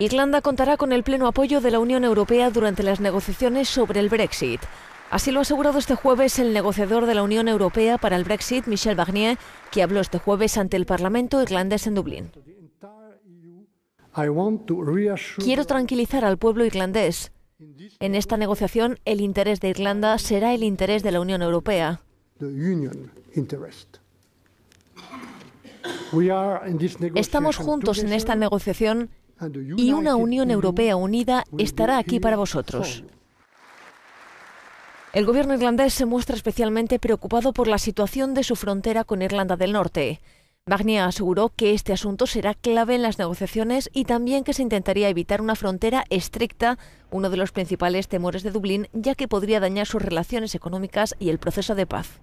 Irlanda contará con el pleno apoyo de la Unión Europea durante las negociaciones sobre el Brexit. Así lo ha asegurado este jueves el negociador de la Unión Europea para el Brexit, Michel Barnier, que habló este jueves ante el Parlamento irlandés en Dublín. Quiero tranquilizar al pueblo irlandés. En esta negociación, el interés de Irlanda será el interés de la Unión Europea. Estamos juntos en esta negociación y una Unión Europea unida estará aquí para vosotros. El gobierno irlandés se muestra especialmente preocupado por la situación de su frontera con Irlanda del Norte. Barnier aseguró que este asunto será clave en las negociaciones y también que se intentaría evitar una frontera estricta, uno de los principales temores de Dublín, ya que podría dañar sus relaciones económicas y el proceso de paz.